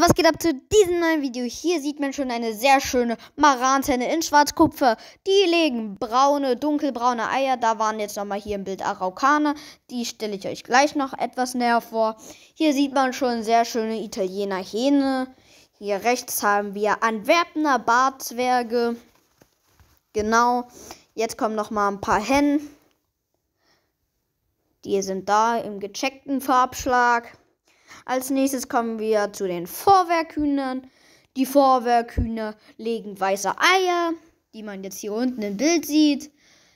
Was geht ab zu diesem neuen Video? Hier sieht man schon eine sehr schöne Maranzenne in Schwarzkupfer. Die legen braune, dunkelbraune Eier. Da waren jetzt nochmal hier im Bild Araucane. Die stelle ich euch gleich noch etwas näher vor. Hier sieht man schon sehr schöne Italiener Hähne. Hier rechts haben wir Antwerpener Bartzwerge. Genau. Jetzt kommen nochmal ein paar Hennen. Die sind da im gecheckten Farbschlag. Als nächstes kommen wir zu den Vorwerkhühnern. Die Vorwerkhühner legen weiße Eier, die man jetzt hier unten im Bild sieht.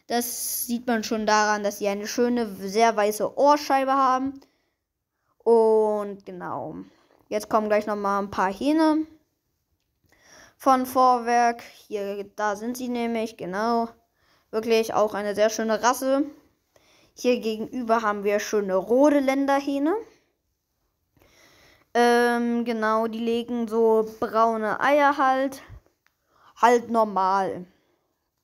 Das sieht man schon daran, dass sie eine schöne, sehr weiße Ohrscheibe haben. Und genau. Jetzt kommen gleich nochmal ein paar Hähne von Vorwerk. Hier, da sind sie nämlich, genau. Wirklich auch eine sehr schöne Rasse. Hier gegenüber haben wir schöne rote Länderhähne. Ähm, genau, die legen so braune Eier halt. Halt normal.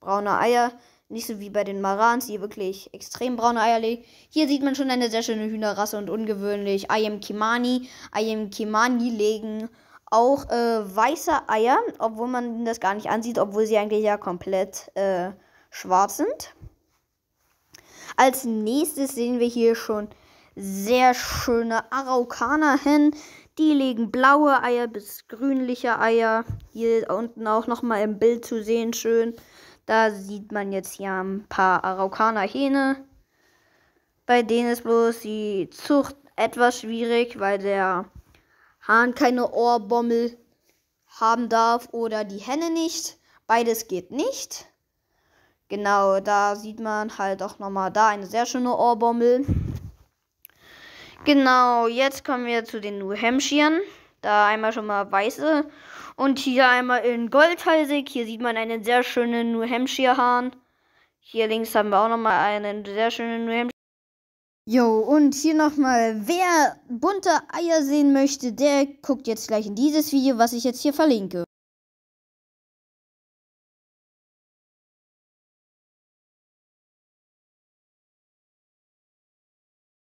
Braune Eier. Nicht so wie bei den Marans, die wirklich extrem braune Eier legen. Hier sieht man schon eine sehr schöne Hühnerrasse und ungewöhnlich. Ayam Kimani. Ayam Kimani legen auch äh, weiße Eier, obwohl man das gar nicht ansieht, obwohl sie eigentlich ja komplett äh, schwarz sind. Als nächstes sehen wir hier schon sehr schöne Araukaner hin. Die legen blaue Eier bis grünliche Eier. Hier unten auch nochmal im Bild zu sehen, schön. Da sieht man jetzt hier ein paar Araukaner-Hähne. Bei denen ist bloß die Zucht etwas schwierig, weil der Hahn keine Ohrbommel haben darf oder die Henne nicht. Beides geht nicht. Genau, da sieht man halt auch nochmal da eine sehr schöne Ohrbommel. Genau, jetzt kommen wir zu den New Hampshire'n. Da einmal schon mal weiße und hier einmal in goldhalsig. Hier sieht man einen sehr schönen New Hampshire-Hahn. Hier links haben wir auch nochmal einen sehr schönen New Hampshire. Jo, und hier nochmal, wer bunte Eier sehen möchte, der guckt jetzt gleich in dieses Video, was ich jetzt hier verlinke.